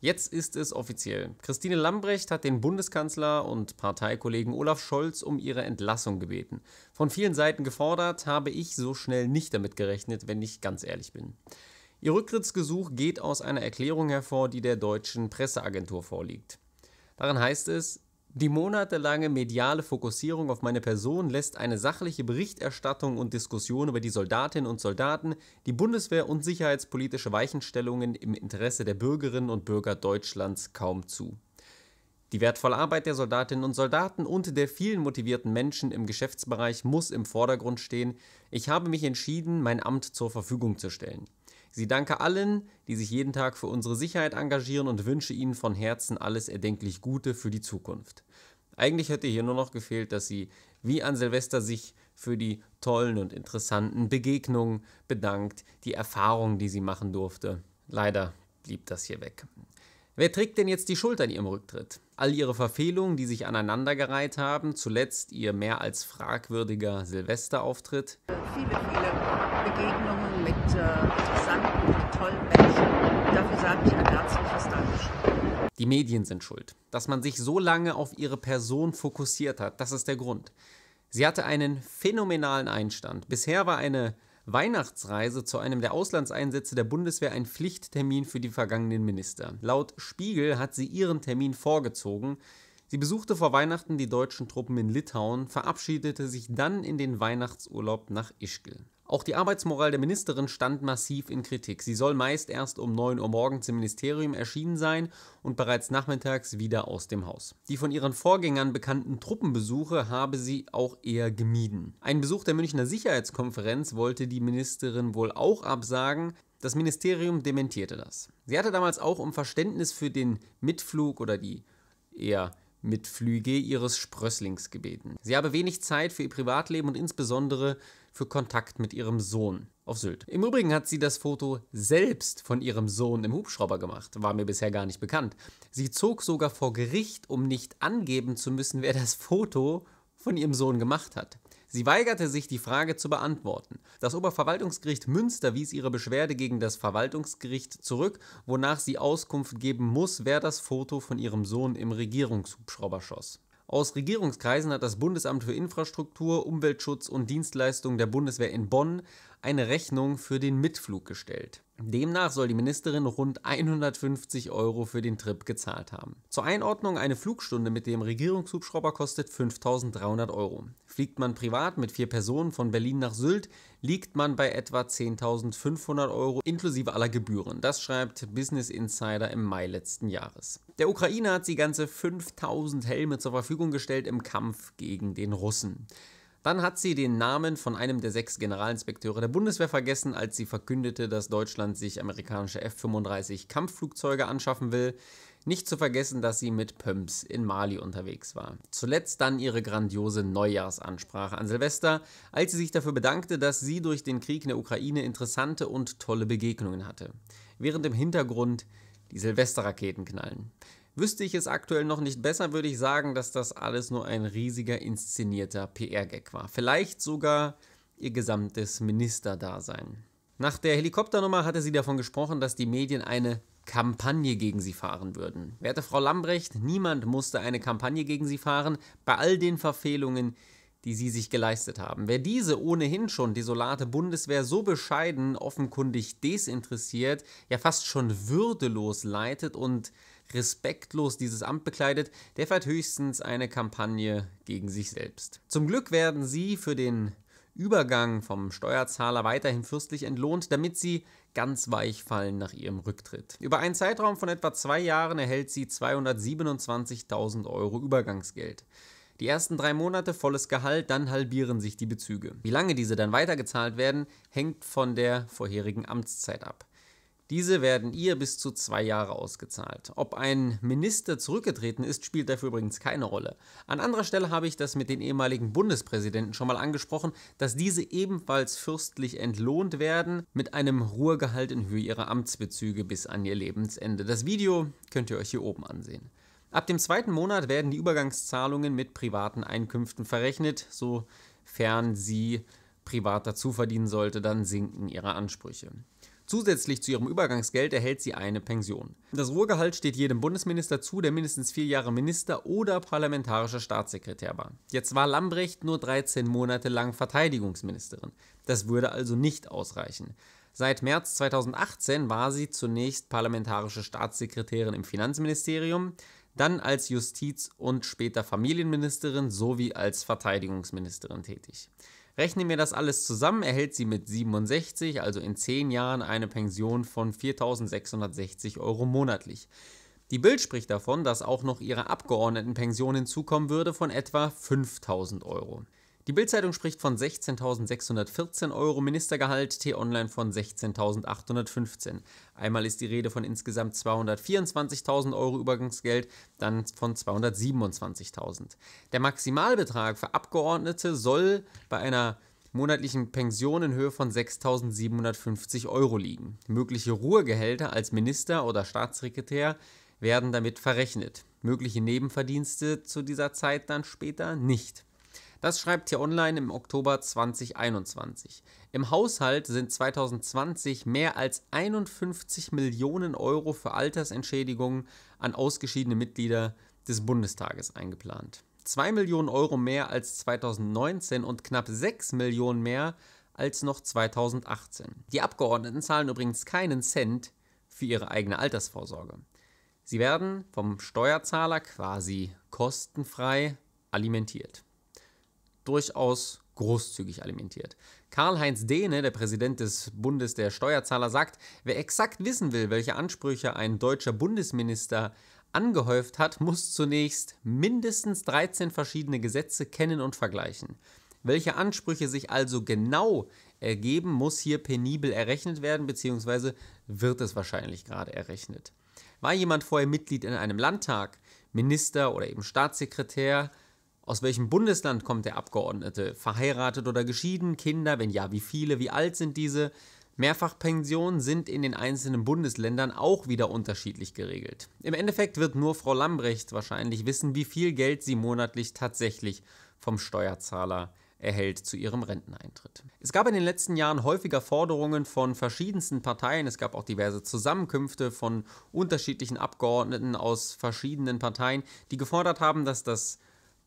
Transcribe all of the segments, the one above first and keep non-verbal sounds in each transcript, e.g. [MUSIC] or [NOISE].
Jetzt ist es offiziell. Christine Lambrecht hat den Bundeskanzler und Parteikollegen Olaf Scholz um ihre Entlassung gebeten. Von vielen Seiten gefordert, habe ich so schnell nicht damit gerechnet, wenn ich ganz ehrlich bin. Ihr Rücktrittsgesuch geht aus einer Erklärung hervor, die der deutschen Presseagentur vorliegt. Darin heißt es, die monatelange mediale Fokussierung auf meine Person lässt eine sachliche Berichterstattung und Diskussion über die Soldatinnen und Soldaten, die Bundeswehr und sicherheitspolitische Weichenstellungen im Interesse der Bürgerinnen und Bürger Deutschlands kaum zu. Die wertvolle Arbeit der Soldatinnen und Soldaten und der vielen motivierten Menschen im Geschäftsbereich muss im Vordergrund stehen. Ich habe mich entschieden, mein Amt zur Verfügung zu stellen. Sie danke allen, die sich jeden Tag für unsere Sicherheit engagieren und wünsche ihnen von Herzen alles erdenklich Gute für die Zukunft. Eigentlich hätte hier nur noch gefehlt, dass sie wie an Silvester sich für die tollen und interessanten Begegnungen bedankt, die Erfahrungen, die sie machen durfte. Leider blieb das hier weg. Wer trägt denn jetzt die Schuld an ihrem Rücktritt? all ihre Verfehlungen, die sich aneinandergereiht haben, zuletzt ihr mehr als fragwürdiger Silvesterauftritt. Viele, viele Begegnungen mit interessanten äh, und tollen Menschen. Dafür sage ich ein herzliches Dankeschön. Die Medien sind schuld. Dass man sich so lange auf ihre Person fokussiert hat, das ist der Grund. Sie hatte einen phänomenalen Einstand. Bisher war eine Weihnachtsreise zu einem der Auslandseinsätze der Bundeswehr ein Pflichttermin für die vergangenen Minister. Laut Spiegel hat sie ihren Termin vorgezogen. Sie besuchte vor Weihnachten die deutschen Truppen in Litauen, verabschiedete sich dann in den Weihnachtsurlaub nach Ischgl. Auch die Arbeitsmoral der Ministerin stand massiv in Kritik. Sie soll meist erst um 9 Uhr morgens im Ministerium erschienen sein und bereits nachmittags wieder aus dem Haus. Die von ihren Vorgängern bekannten Truppenbesuche habe sie auch eher gemieden. Ein Besuch der Münchner Sicherheitskonferenz wollte die Ministerin wohl auch absagen, das Ministerium dementierte das. Sie hatte damals auch um Verständnis für den Mitflug oder die eher mit Flüge ihres Sprösslings gebeten. Sie habe wenig Zeit für ihr Privatleben und insbesondere für Kontakt mit ihrem Sohn auf Sylt. Im Übrigen hat sie das Foto selbst von ihrem Sohn im Hubschrauber gemacht, war mir bisher gar nicht bekannt. Sie zog sogar vor Gericht, um nicht angeben zu müssen, wer das Foto von ihrem Sohn gemacht hat. Sie weigerte sich, die Frage zu beantworten. Das Oberverwaltungsgericht Münster wies ihre Beschwerde gegen das Verwaltungsgericht zurück, wonach sie Auskunft geben muss, wer das Foto von ihrem Sohn im Regierungshubschrauber schoss. Aus Regierungskreisen hat das Bundesamt für Infrastruktur, Umweltschutz und Dienstleistungen der Bundeswehr in Bonn eine Rechnung für den Mitflug gestellt. Demnach soll die Ministerin rund 150 Euro für den Trip gezahlt haben. Zur Einordnung, eine Flugstunde mit dem Regierungshubschrauber kostet 5300 Euro. Fliegt man privat mit vier Personen von Berlin nach Sylt, liegt man bei etwa 10.500 Euro inklusive aller Gebühren. Das schreibt Business Insider im Mai letzten Jahres. Der Ukraine hat sie ganze 5000 Helme zur Verfügung gestellt im Kampf gegen den Russen. Dann hat sie den Namen von einem der sechs Generalinspekteure der Bundeswehr vergessen, als sie verkündete, dass Deutschland sich amerikanische F-35 Kampfflugzeuge anschaffen will. Nicht zu vergessen, dass sie mit Pumps in Mali unterwegs war. Zuletzt dann ihre grandiose Neujahrsansprache an Silvester, als sie sich dafür bedankte, dass sie durch den Krieg in der Ukraine interessante und tolle Begegnungen hatte. Während im Hintergrund die Silvesterraketen knallen. Wüsste ich es aktuell noch nicht besser, würde ich sagen, dass das alles nur ein riesiger inszenierter PR-Gag war. Vielleicht sogar ihr gesamtes Ministerdasein. Nach der Helikopternummer hatte sie davon gesprochen, dass die Medien eine Kampagne gegen sie fahren würden. Werte Frau Lambrecht, niemand musste eine Kampagne gegen sie fahren. Bei all den Verfehlungen, die sie sich geleistet haben. Wer diese ohnehin schon desolate Bundeswehr so bescheiden, offenkundig desinteressiert, ja fast schon würdelos leitet und respektlos dieses Amt bekleidet, der fährt höchstens eine Kampagne gegen sich selbst. Zum Glück werden sie für den Übergang vom Steuerzahler weiterhin fürstlich entlohnt, damit sie ganz weich fallen nach ihrem Rücktritt. Über einen Zeitraum von etwa zwei Jahren erhält sie 227.000 Euro Übergangsgeld. Die ersten drei Monate volles Gehalt, dann halbieren sich die Bezüge. Wie lange diese dann weitergezahlt werden, hängt von der vorherigen Amtszeit ab. Diese werden ihr bis zu zwei Jahre ausgezahlt. Ob ein Minister zurückgetreten ist, spielt dafür übrigens keine Rolle. An anderer Stelle habe ich das mit den ehemaligen Bundespräsidenten schon mal angesprochen, dass diese ebenfalls fürstlich entlohnt werden mit einem Ruhegehalt in Höhe ihrer Amtsbezüge bis an ihr Lebensende. Das Video könnt ihr euch hier oben ansehen. Ab dem zweiten Monat werden die Übergangszahlungen mit privaten Einkünften verrechnet, sofern sie privat dazu verdienen sollte, dann sinken ihre Ansprüche. Zusätzlich zu ihrem Übergangsgeld erhält sie eine Pension. Das Ruhrgehalt steht jedem Bundesminister zu, der mindestens vier Jahre Minister oder parlamentarischer Staatssekretär war. Jetzt war Lambrecht nur 13 Monate lang Verteidigungsministerin. Das würde also nicht ausreichen. Seit März 2018 war sie zunächst parlamentarische Staatssekretärin im Finanzministerium, dann als Justiz- und später Familienministerin sowie als Verteidigungsministerin tätig. Rechnen wir das alles zusammen, erhält sie mit 67, also in 10 Jahren, eine Pension von 4.660 Euro monatlich. Die Bild spricht davon, dass auch noch ihre Abgeordnetenpension hinzukommen würde von etwa 5.000 Euro. Die Bildzeitung spricht von 16.614 Euro Ministergehalt, T-Online von 16.815. Einmal ist die Rede von insgesamt 224.000 Euro Übergangsgeld, dann von 227.000. Der Maximalbetrag für Abgeordnete soll bei einer monatlichen Pension in Höhe von 6.750 Euro liegen. Mögliche Ruhegehälter als Minister oder Staatssekretär werden damit verrechnet. Mögliche Nebenverdienste zu dieser Zeit dann später nicht. Das schreibt hier online im Oktober 2021. Im Haushalt sind 2020 mehr als 51 Millionen Euro für Altersentschädigungen an ausgeschiedene Mitglieder des Bundestages eingeplant. 2 Millionen Euro mehr als 2019 und knapp 6 Millionen mehr als noch 2018. Die Abgeordneten zahlen übrigens keinen Cent für ihre eigene Altersvorsorge. Sie werden vom Steuerzahler quasi kostenfrei alimentiert durchaus großzügig alimentiert. Karl-Heinz Dehne, der Präsident des Bundes der Steuerzahler, sagt, wer exakt wissen will, welche Ansprüche ein deutscher Bundesminister angehäuft hat, muss zunächst mindestens 13 verschiedene Gesetze kennen und vergleichen. Welche Ansprüche sich also genau ergeben, muss hier penibel errechnet werden, beziehungsweise wird es wahrscheinlich gerade errechnet. War jemand vorher Mitglied in einem Landtag, Minister oder eben Staatssekretär, aus welchem Bundesland kommt der Abgeordnete? Verheiratet oder geschieden? Kinder? Wenn ja, wie viele? Wie alt sind diese? Mehrfachpensionen sind in den einzelnen Bundesländern auch wieder unterschiedlich geregelt. Im Endeffekt wird nur Frau Lambrecht wahrscheinlich wissen, wie viel Geld sie monatlich tatsächlich vom Steuerzahler erhält zu ihrem Renteneintritt. Es gab in den letzten Jahren häufiger Forderungen von verschiedensten Parteien. Es gab auch diverse Zusammenkünfte von unterschiedlichen Abgeordneten aus verschiedenen Parteien, die gefordert haben, dass das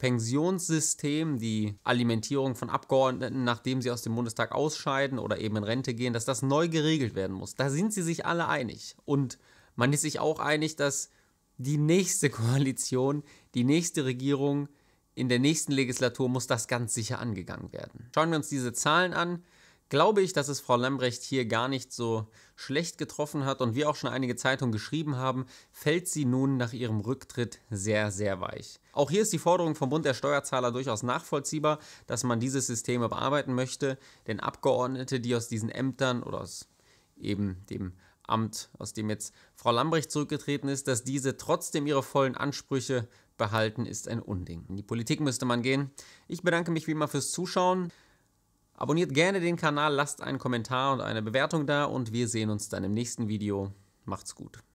Pensionssystem, die Alimentierung von Abgeordneten, nachdem sie aus dem Bundestag ausscheiden oder eben in Rente gehen, dass das neu geregelt werden muss. Da sind sie sich alle einig. Und man ist sich auch einig, dass die nächste [LAUGHS] Koalition, die nächste Regierung in der nächsten Legislatur muss das ganz sicher angegangen werden. Schauen wir uns diese Zahlen an glaube ich, dass es Frau Lambrecht hier gar nicht so schlecht getroffen hat und wie auch schon einige Zeitungen geschrieben haben, fällt sie nun nach ihrem Rücktritt sehr, sehr weich. Auch hier ist die Forderung vom Bund der Steuerzahler durchaus nachvollziehbar, dass man dieses System bearbeiten möchte, denn Abgeordnete, die aus diesen Ämtern oder aus eben dem Amt, aus dem jetzt Frau Lambrecht zurückgetreten ist, dass diese trotzdem ihre vollen Ansprüche behalten, ist ein Unding. In die Politik müsste man gehen. Ich bedanke mich wie immer fürs Zuschauen. Abonniert gerne den Kanal, lasst einen Kommentar und eine Bewertung da und wir sehen uns dann im nächsten Video. Macht's gut.